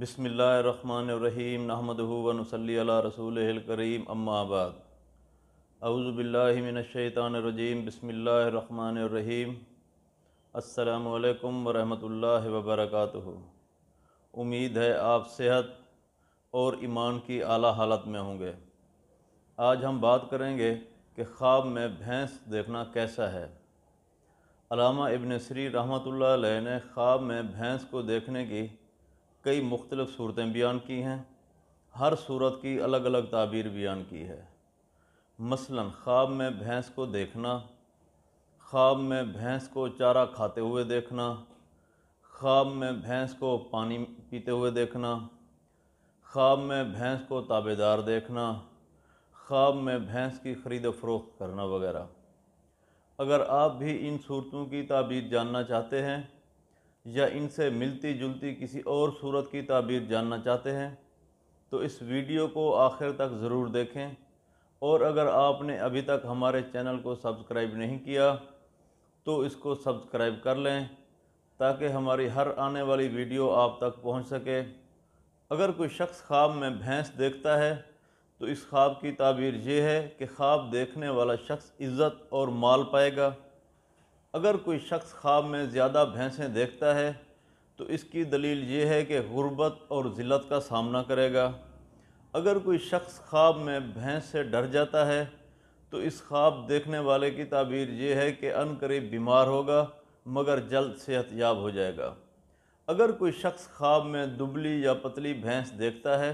बिसमीम नहमदूवनसली रसूल करीम अम्माबाद अउज़बिल्लिमिनशैतानरजीम बसमीम अल्लाम वरहमल वबरक उम्मीद है आप सेहत और ईमान की अली हालत में होंगे आज हम बात करेंगे कि ख्वाब में भैंस देखना कैसा है अलामा इबन सरी रहमत ने ख्वाब में भैंस को देखने की कई मुख्तलिफ़ सूरतें बयान की हैं हर सूरत की अलग अलग ताबीर बयान की है मसलन ख्वाब में भैंस को देखना ख्वाब में भैंस को चारा खाते हुए देखना ख्वाब में भैंस को पानी पीते हुए देखना ख्वाब में भैंस को ताबेदार देखना ख्वाब में भैंस की ख़रीद फरोख्त करना वगैरह अगर आप भी इन सूरतों की ताबीर जानना चाहते हैं या इनसे मिलती जुलती किसी और सूरत की ताबीर जानना चाहते हैं तो इस वीडियो को आखिर तक ज़रूर देखें और अगर आपने अभी तक हमारे चैनल को सब्सक्राइब नहीं किया तो इसको सब्सक्राइब कर लें ताकि हमारी हर आने वाली वीडियो आप तक पहुंच सके अगर कोई शख्स ख्वाब में भैंस देखता है तो इस ख्वाब की ताबीर ये है कि ख्वाब देखने वाला शख्स इज़्ज़त और माल पाएगा अगर कोई शख्स ख्वाब में ज़्यादा भैंसें देखता है तो इसकी दलील ये है कि गुर्बत और ज़िलत का सामना करेगा अगर कोई शख्स ख्वाब में भैंस से डर जाता है तो इस ख्वाब देखने वाले की ताबीर ये है कि अन करीब बीमार होगा मगर जल्द याब हो जाएगा अगर कोई शख्स ख्वाब में दुबली या पतली भैंस देखता है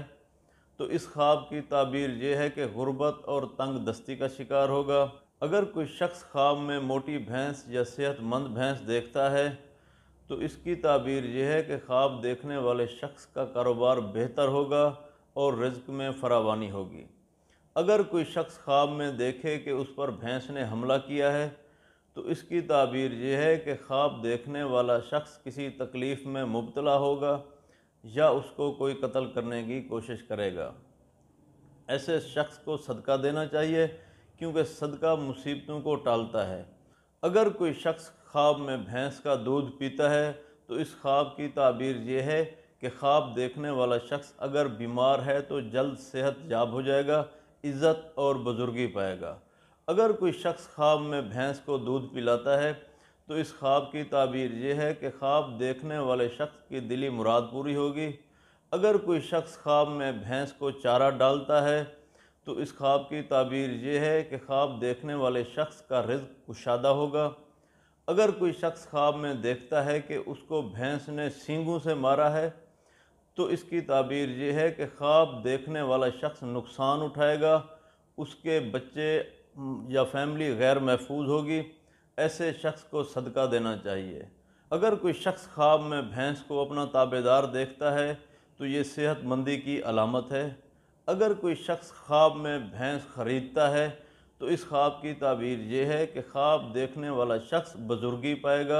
तो इस ख्वाब की ताबीर यह है कि गुर्बत और तंग दस्ती का शिकार होगा अगर कोई शख्स ख्वाब में मोटी भैंस या सेहतमंद भैंस देखता है तो इसकी ताबीर यह है कि ख्वाब देखने वाले शख्स का कारोबार बेहतर होगा और रिज्क में फरावानी होगी अगर कोई शख्स ख्वाब में देखे कि उस पर भैंस ने हमला किया है तो इसकी ताबीर यह है कि ख्वाब देखने वाला शख्स किसी तकलीफ़ में मुबतला होगा या उसको कोई कत्ल करने की कोशिश करेगा ऐसे शख्स को सदका देना चाहिए क्योंकि सदका मुसीबतों को टालता है अगर कोई शख्स ख्वाब में भैंस का दूध पीता है तो इस ख्वाब की ताबीर यह है कि ख्वाब देखने वाला शख्स अगर बीमार है तो जल्द सेहत याब हो जाएगा इज़्ज़त और बुज़ुर्गी पाएगा अगर कोई शख्स ख्वाब में भैंस को दूध पिलाता है तो इस ख्वाब की ताबीर यह है कि ख्वाब देखने वाले शख्स की दिली मुराद पूरी होगी अगर कोई शख्स ख्वाब में भैंस को चारा डालता है तो इस ख्वाब की ताबीर ये है कि ख्वाब देखने वाले शख्स का रिज कुशादा होगा अगर कोई शख्स ख्वाब में देखता है कि उसको भैंस ने सींगों से मारा है तो इसकी ताबीर ये है कि ख्वाब देखने वाला शख्स नुकसान उठाएगा उसके बच्चे या फैमिली गैर महफूज होगी ऐसे शख्स को सदका देना चाहिए अगर कोई शख्स ख्वाब में भैंस को अपना ताबेदार देखता है तो ये सेहतमंदी की अलामत है अगर कोई शख्स ख्वाब में भैंस ख़रीदता है तो इस ख्वाब की ताबीर यह है कि ख्वाब देखने वाला शख्स बुज़ुर्गी पाएगा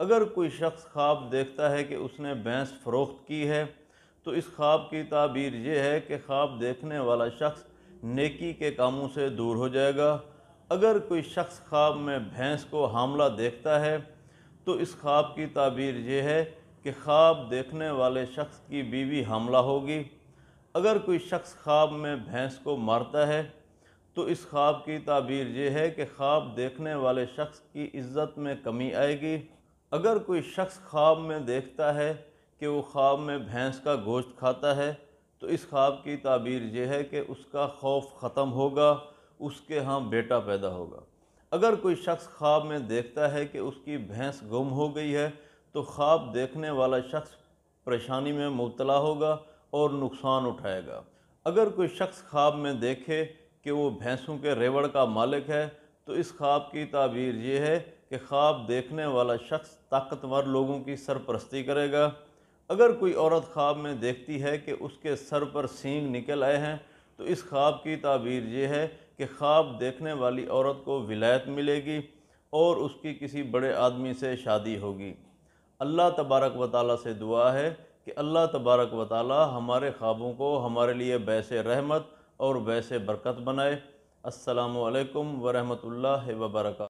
अगर कोई शख्स ख्वाब देखता है कि उसने भैंस फ़रोख्त की है तो इस ख्वाब की ताबीर यह है कि ख्वाब देखने वाला शख्स नेकी के कामों से दूर हो जाएगा अगर कोई शख्स ख्वाब में भैंस को हमला देखता है तो इस ख्वाब की ताबीर यह है कि ख्वाब देखने वाले शख्स की बीवी हमला होगी अगर कोई शख्स ख्वाब में भैंस को मारता है तो इस ख्वाब की ताबीर ये है कि ख्वाब देखने वाले शख्स की इज़्ज़त में कमी आएगी अगर कोई शख्स ख्वाब में देखता है कि वो ख्वाब में भैंस का गोश्त खाता है तो इस ख्वाब की ताबीर यह है कि उसका खौफ ख़त्म होगा उसके यहाँ बेटा पैदा होगा अगर कोई शख्स ख्वाब में देखता है कि उसकी भैंस गुम हो गई है तो ख्वाब देखने वाला शख्स परेशानी में मुबतला होगा और नुकसान उठाएगा अगर कोई शख्स ख्वाब में देखे कि वो भैंसों के रेवड़ का मालिक है तो इस ख्वाब की ताबीर ये है कि ख्वाब देखने वाला शख्स ताकतवर लोगों की सरपरस्ती करेगा अगर कोई औरत ख्वाब में देखती है कि उसके सर पर सींग निकल आए हैं तो इस ख्वाब की ताबीर ये है कि ख्वाब देखने वाली औरत को विलायत मिलेगी और उसकी किसी बड़े आदमी से शादी होगी अल्लाह तबारक व से दुआ है कि अल्लाह तबारक व ताली हमारे ख्वाबों को हमारे लिए बैस रहमत और बैस बरकत बनाए असलकम वरहमल वर्का